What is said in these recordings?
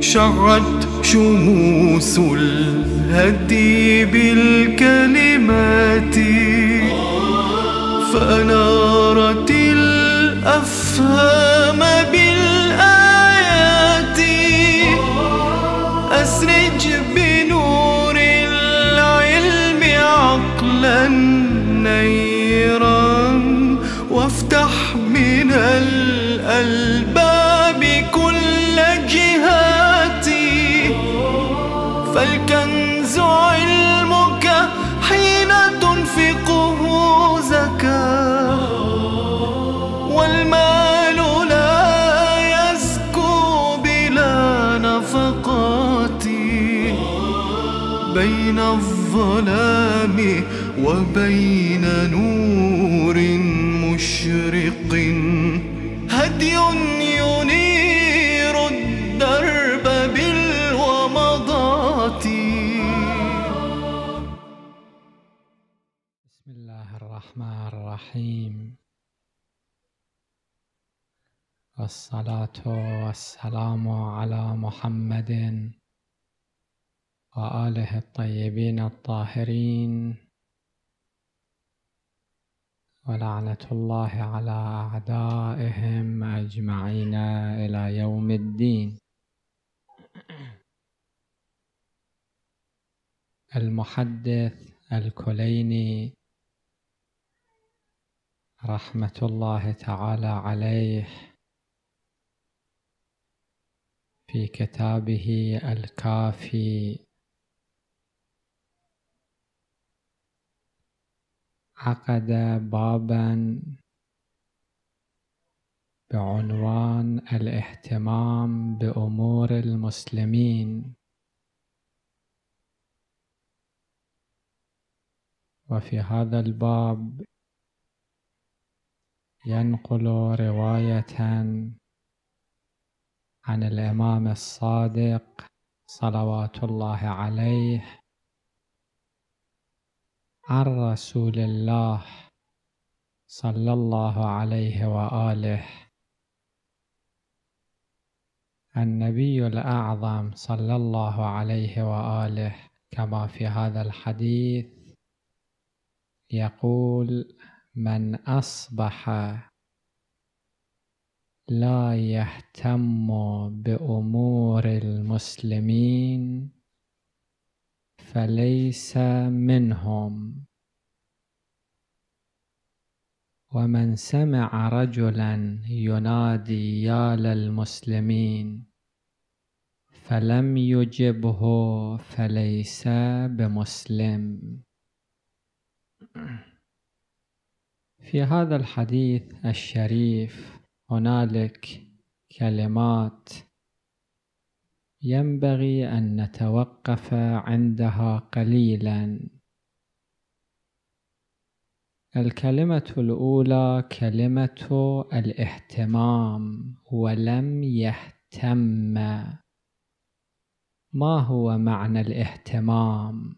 شعت شموس الهدي بالكلمات فنارت الأفهام بالآيات أسرج بنور العلم عقلا نيرا وافتح من القلب الظلام وبين نور مشرق هدي ينير الدرب بالومضات بسم الله الرحمن الرحيم والصلاة والسلام على محمد وآله الطيبين الطاهرين ولعنة الله على أعدائهم أجمعين إلى يوم الدين المحدث الكليني رحمة الله تعالى عليه في كتابه الكافي عقد بابا بعنوان الاهتمام بأمور المسلمين وفي هذا الباب ينقل رواية عن الإمام الصادق صلوات الله عليه عن رسول الله صلى الله عليه واله النبي الاعظم صلى الله عليه واله كما في هذا الحديث يقول من اصبح لا يهتم بامور المسلمين فليس منهم ومن سمع رجلا ينادي يا للمسلمين فلم يجبه فليس بمسلم في هذا الحديث الشريف هنالك كلمات ينبغي أن نتوقف عندها قليلا الكلمة الأولى كلمة الاهتمام ولم يهتم ما هو معنى الاهتمام؟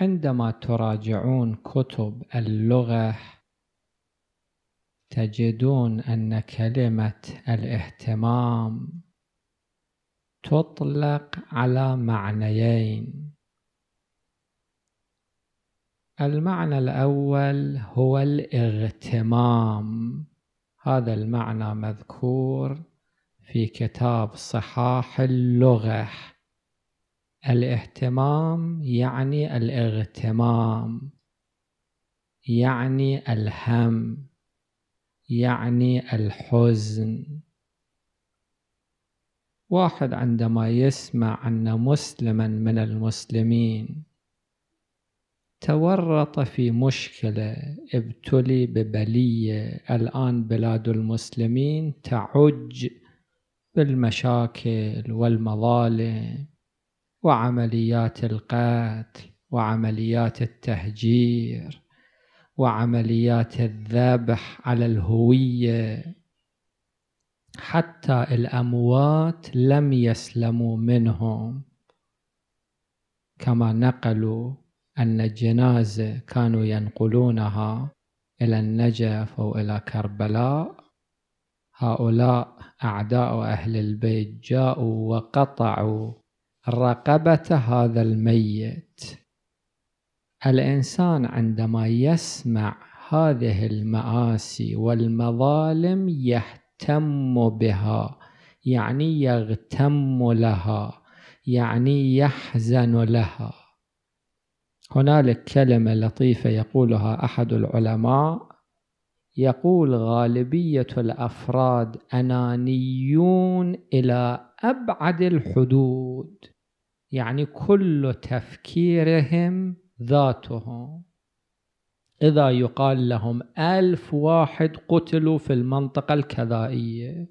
عندما تراجعون كتب اللغة تجدون أن كلمة الاهتمام تطلق على معنيين المعنى الأول هو الاغتمام هذا المعنى مذكور في كتاب صحاح اللغة الاهتمام يعني الاغتمام يعني الهم يعني الحزن واحد عندما يسمع أن مسلما من المسلمين تورط في مشكلة ابتلي ببلية الآن بلاد المسلمين تعج بالمشاكل والمظالم وعمليات القتل وعمليات التهجير وعمليات الذبح على الهوية حتى الأموات لم يسلموا منهم كما نقلوا أن الجنازة كانوا ينقلونها إلى النجف أو إلى كربلاء هؤلاء أعداء أهل البيت جاءوا وقطعوا رقبة هذا الميت الانسان عندما يسمع هذه المآسي والمظالم يهتم بها يعني يغتم لها يعني يحزن لها هنالك كلمة لطيفة يقولها أحد العلماء يقول غالبية الأفراد أنانيون إلى أبعد الحدود يعني كل تفكيرهم ذاتهم إذا يقال لهم ألف واحد قتلوا في المنطقة الكذائية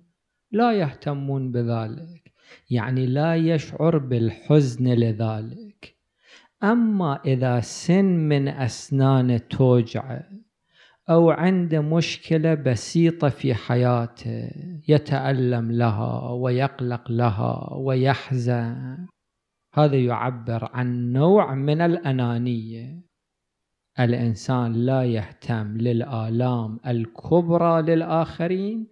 لا يهتمون بذلك يعني لا يشعر بالحزن لذلك أما إذا سن من أسنانه توجعه أو عنده مشكلة بسيطة في حياته يتألم لها ويقلق لها ويحزن هذا يعبر عن نوع من الأنانية الإنسان لا يهتم للآلام الكبرى للآخرين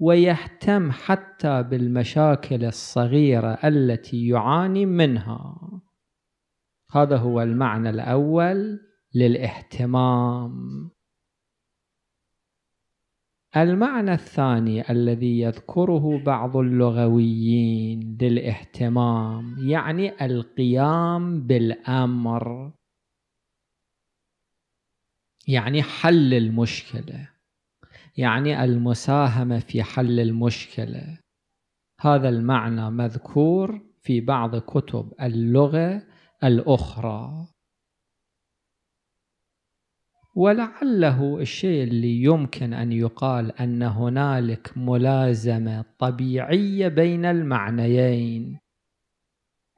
ويهتم حتى بالمشاكل الصغيرة التي يعاني منها هذا هو المعنى الأول للاهتمام المعنى الثاني الذي يذكره بعض اللغويين للاهتمام يعني القيام بالامر يعني حل المشكله يعني المساهمه في حل المشكله هذا المعنى مذكور في بعض كتب اللغه الاخرى ولعله الشيء اللي يمكن أن يقال أن هنالك ملازمة طبيعية بين المعنيين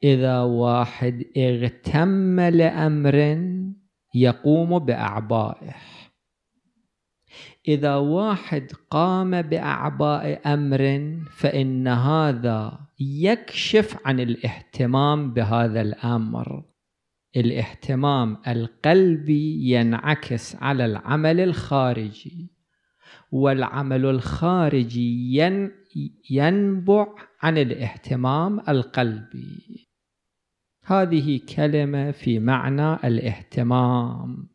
إذا واحد اغتم لأمر يقوم بأعبائه إذا واحد قام بأعباء أمر فإن هذا يكشف عن الاهتمام بهذا الأمر الاهتمام القلبي ينعكس على العمل الخارجي والعمل الخارجي ين ينبع عن الاهتمام القلبي هذه كلمة في معنى الاهتمام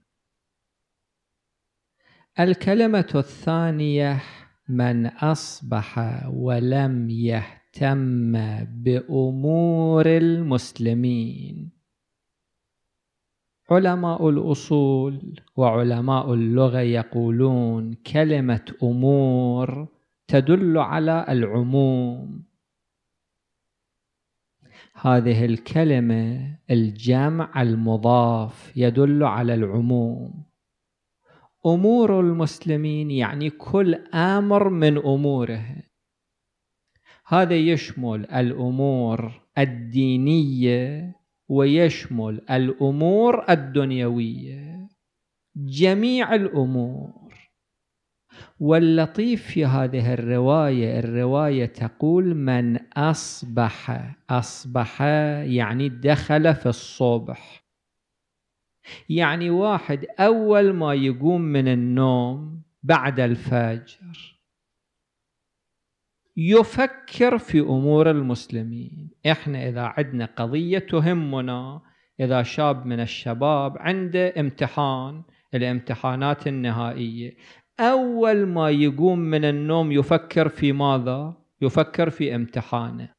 الكلمة الثانية من أصبح ولم يهتم بأمور المسلمين علماء الأصول وعلماء اللغة يقولون كلمة أمور تدل على العموم هذه الكلمة الجمع المضاف يدل على العموم أمور المسلمين يعني كل أمر من أموره هذا يشمل الأمور الدينية ويشمل الأمور الدنيوية جميع الأمور واللطيف في هذه الرواية الرواية تقول من أصبح أصبح يعني دخل في الصبح يعني واحد أول ما يقوم من النوم بعد الفجر يفكر في أمور المسلمين إحنا إذا عندنا قضية تهمنا إذا شاب من الشباب عنده امتحان الامتحانات النهائية أول ما يقوم من النوم يفكر في ماذا؟ يفكر في امتحانه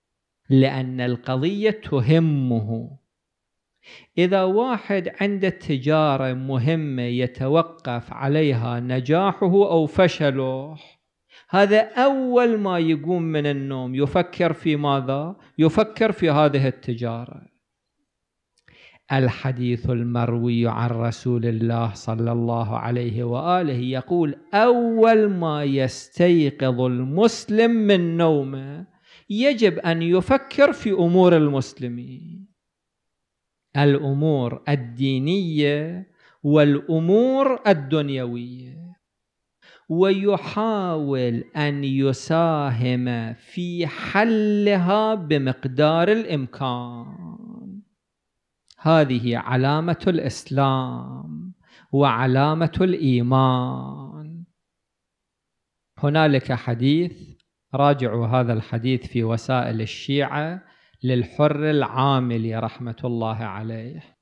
لأن القضية تهمه إذا واحد عنده تجارة مهمة يتوقف عليها نجاحه أو فشله هذا أول ما يقوم من النوم يفكر في ماذا؟ يفكر في هذه التجارة الحديث المروي عن رسول الله صلى الله عليه وآله يقول أول ما يستيقظ المسلم من نومه يجب أن يفكر في أمور المسلمين الأمور الدينية والأمور الدنيوية ويحاول ان يساهم في حلها بمقدار الامكان هذه علامه الاسلام وعلامه الايمان هنالك حديث راجعوا هذا الحديث في وسائل الشيعه للحر العاملي رحمه الله عليه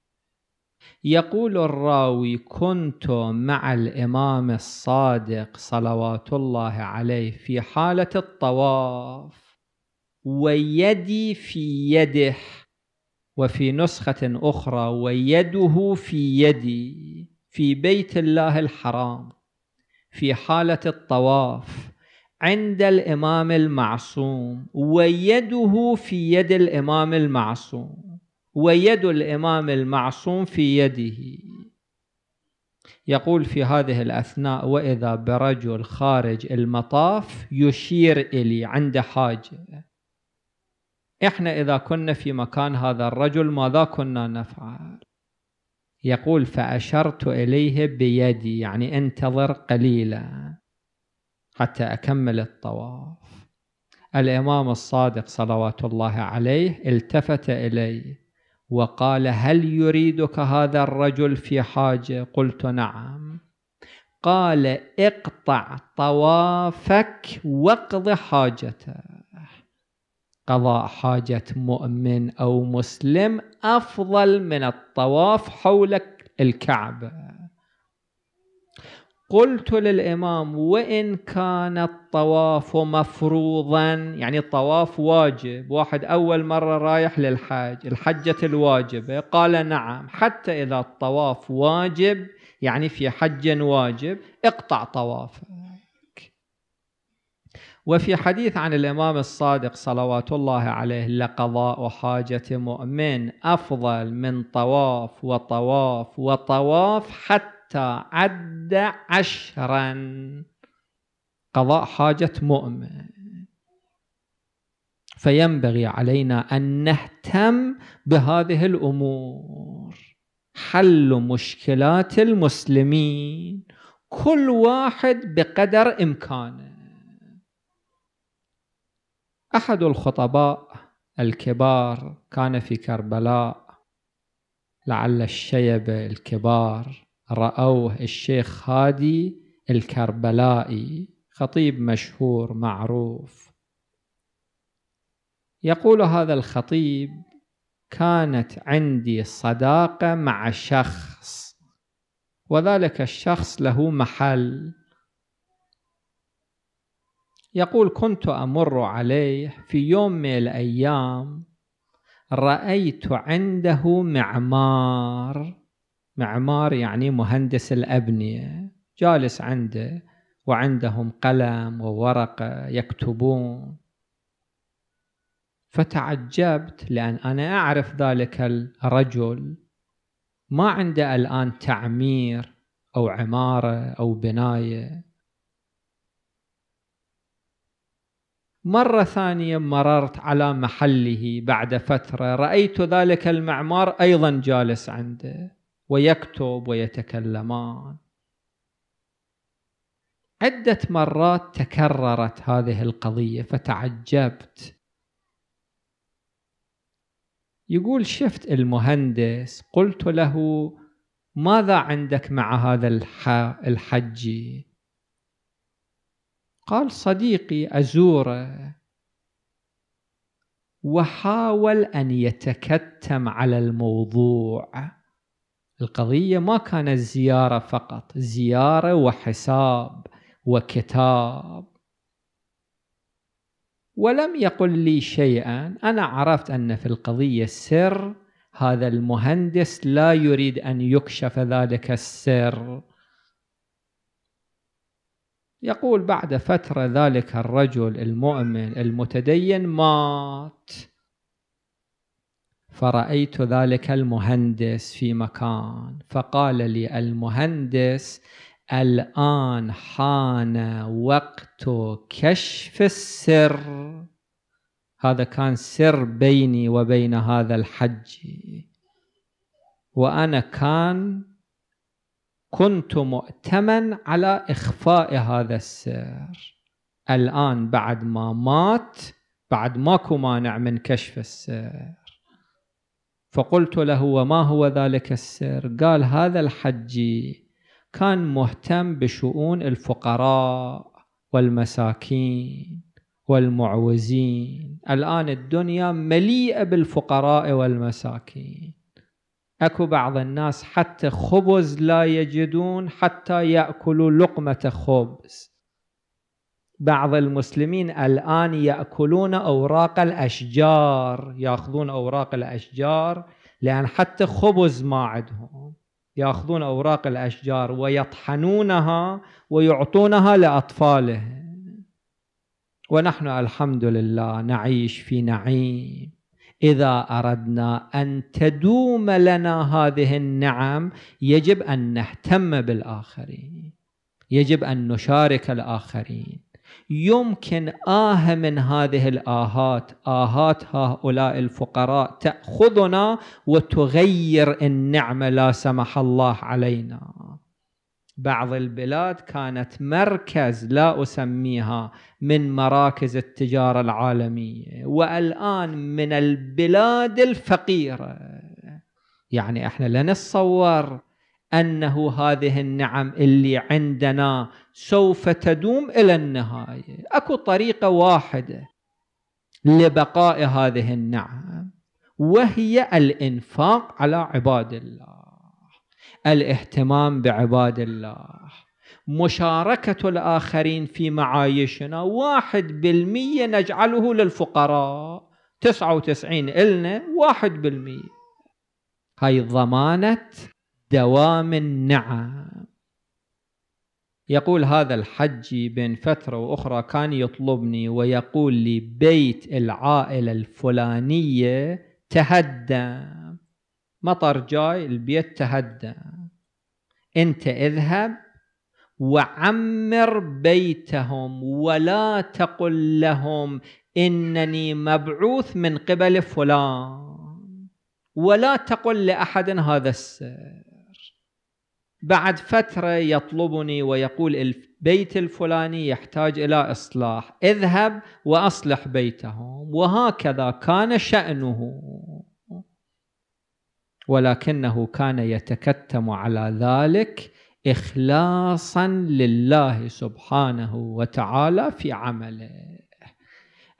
يقول الراوي كنت مع الإمام الصادق صلوات الله عليه في حالة الطواف ويدي في يده وفي نسخة أخرى ويده في يدي في بيت الله الحرام في حالة الطواف عند الإمام المعصوم ويده في يد الإمام المعصوم ويد الإمام المعصوم في يده يقول في هذه الأثناء وإذا برجل خارج المطاف يشير إلي عند حاجة إحنا إذا كنا في مكان هذا الرجل ماذا كنا نفعل يقول فأشرت إليه بيدي يعني انتظر قليلا حتى أكمل الطواف الإمام الصادق صلوات الله عليه التفت إليه وقال هل يريدك هذا الرجل في حاجة قلت نعم قال اقطع طوافك واقض حاجته قضاء حاجة مؤمن أو مسلم أفضل من الطواف حول الكعبة قلت للإمام وإن كان الطواف مفروضا يعني الطواف واجب واحد أول مرة رايح للحج الحجة الواجبة قال نعم حتى إذا الطواف واجب يعني في حج واجب اقطع طوافك وفي حديث عن الإمام الصادق صلوات الله عليه لقضاء حاجة مؤمن أفضل من طواف وطواف وطواف حتى حتى عد عشرا قضاء حاجة مؤمن فينبغي علينا أن نهتم بهذه الأمور حل مشكلات المسلمين كل واحد بقدر إمكانه أحد الخطباء الكبار كان في كربلاء لعل الشيبة الكبار رأوه الشيخ هادي الكربلائي خطيب مشهور معروف يقول هذا الخطيب كانت عندي صداقة مع شخص وذلك الشخص له محل يقول كنت أمر عليه في يوم من الأيام رأيت عنده معمار معمار يعني مهندس الأبنية جالس عنده وعندهم قلم وورقة يكتبون فتعجبت لأن أنا أعرف ذلك الرجل ما عنده الآن تعمير أو عمارة أو بناية مرة ثانية مررت على محله بعد فترة رأيت ذلك المعمار أيضا جالس عنده ويكتب ويتكلمان عدة مرات تكررت هذه القضية فتعجبت يقول شفت المهندس قلت له ماذا عندك مع هذا الحجي قال صديقي أزوره وحاول أن يتكتم على الموضوع القضية ما كانت زيارة فقط زيارة وحساب وكتاب ولم يقل لي شيئا أنا عرفت أن في القضية سر هذا المهندس لا يريد أن يكشف ذلك السر يقول بعد فترة ذلك الرجل المؤمن المتدين مات فرأيت ذلك المهندس في مكان فقال لي المهندس الآن حان وقت كشف السر هذا كان سر بيني وبين هذا الحج وأنا كان كنت مؤتمن على إخفاء هذا السر الآن بعد ما مات بعد ماكو مانع من كشف السر فقلت له وما هو ذلك السر قال هذا الحجي كان مهتم بشؤون الفقراء والمساكين والمعوزين الآن الدنيا مليئة بالفقراء والمساكين أكو بعض الناس حتى خبز لا يجدون حتى يأكلوا لقمة خبز بعض المسلمين الآن يأكلون أوراق الأشجار يأخذون أوراق الأشجار لأن حتى خبز ما عندهم يأخذون أوراق الأشجار ويطحنونها ويعطونها لأطفالهم ونحن الحمد لله نعيش في نعيم إذا أردنا أن تدوم لنا هذه النعم يجب أن نهتم بالآخرين يجب أن نشارك الآخرين يمكن آه من هذه الآهات آهات هؤلاء الفقراء تأخذنا وتغير النعمة لا سمح الله علينا بعض البلاد كانت مركز لا أسميها من مراكز التجارة العالمية والآن من البلاد الفقيرة يعني احنا لا نتصور أنه هذه النعم اللي عندنا سوف تدوم إلى النهاية أكو طريقة واحدة لبقاء هذه النعم وهي الإنفاق على عباد الله الاهتمام بعباد الله مشاركة الآخرين في معايشنا واحد بالمية نجعله للفقراء تسعة وتسعين إلنا واحد بالمية هاي ضمانة دوام النعم يقول هذا الحج بين فترة وأخرى كان يطلبني ويقول لي بيت العائلة الفلانية تهدم مطر جاي البيت تهدم أنت اذهب وعمر بيتهم ولا تقل لهم إنني مبعوث من قبل فلان ولا تقل لأحد هذا السر بعد فترة يطلبني ويقول البيت الفلاني يحتاج إلى إصلاح اذهب وأصلح بيتهم وهكذا كان شأنه ولكنه كان يتكتم على ذلك إخلاصا لله سبحانه وتعالى في عمله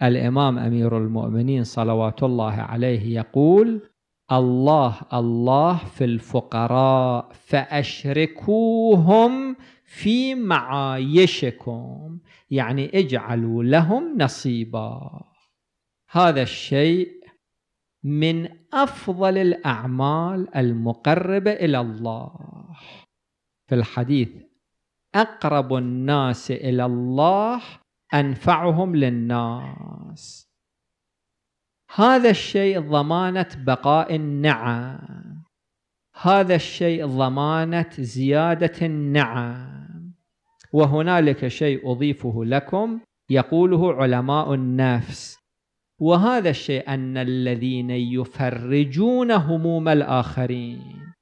الإمام أمير المؤمنين صلوات الله عليه يقول الله الله في الفقراء فأشركوهم في معايشكم يعني اجعلوا لهم نصيبا هذا الشيء من أفضل الأعمال المقربة إلى الله في الحديث أقرب الناس إلى الله أنفعهم للناس هذا الشيء ضمانة بقاء النعم هذا الشيء ضمانة زيادة النعم وهنالك شيء أضيفه لكم يقوله علماء النفس وهذا الشيء أن الذين يفرجون هموم الآخرين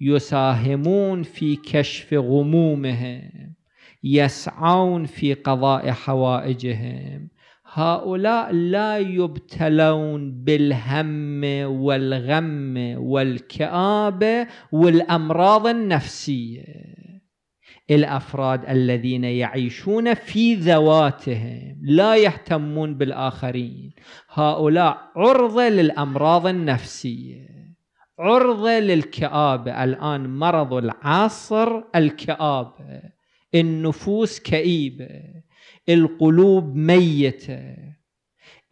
يساهمون في كشف غمومهم يسعون في قضاء حوائجهم هؤلاء لا يبتلون بالهم والغم والكآبة والأمراض النفسية الأفراد الذين يعيشون في ذواتهم لا يهتمون بالآخرين هؤلاء عرضة للأمراض النفسية عرضة للكآبة الآن مرض العصر الكآبة النفوس كئيبة القلوب ميتة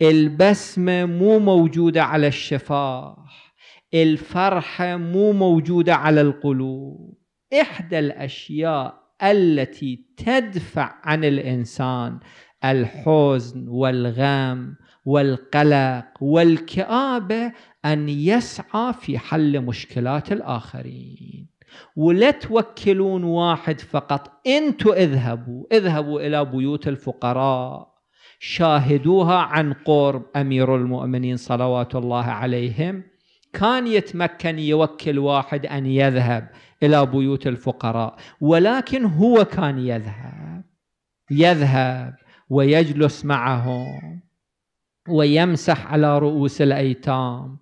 البسمة مو موجودة على الشفاح الفرحة مو موجودة على القلوب إحدى الأشياء التي تدفع عن الإنسان الحزن والغم والقلق والكآبة أن يسعى في حل مشكلات الآخرين ولا توكلون واحد فقط انتوا اذهبوا اذهبوا الى بيوت الفقراء شاهدوها عن قرب امير المؤمنين صلوات الله عليهم كان يتمكن يوكل واحد ان يذهب الى بيوت الفقراء ولكن هو كان يذهب يذهب ويجلس معهم ويمسح على رؤوس الايتام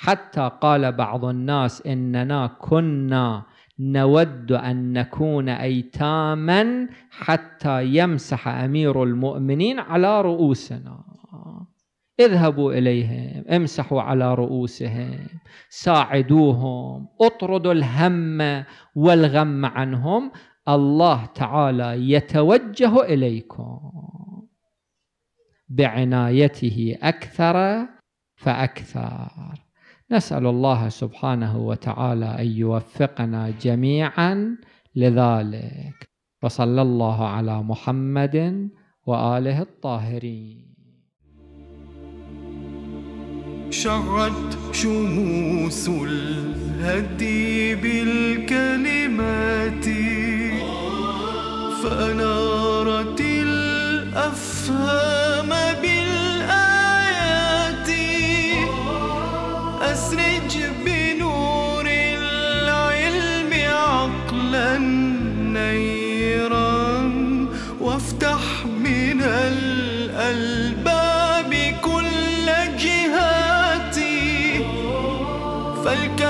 حتى قال بعض الناس اننا كنا نود ان نكون ايتاما حتى يمسح امير المؤمنين على رؤوسنا اذهبوا اليهم امسحوا على رؤوسهم ساعدوهم اطردوا الهم والغم عنهم الله تعالى يتوجه اليكم بعنايته اكثر فاكثر نسأل الله سبحانه وتعالى أن يوفقنا جميعا لذلك وصلى الله على محمد وآله الطاهرين شعت شموس الهدي بالكلمات فأنارت الأفهام بالكلمات أسرج بنور العلم عقلا نيرا وافتح من الألباب كل جهاتي فالك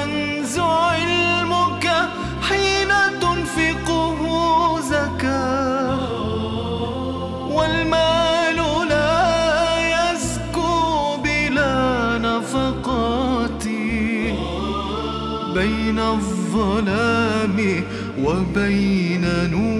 الظلام وبين نور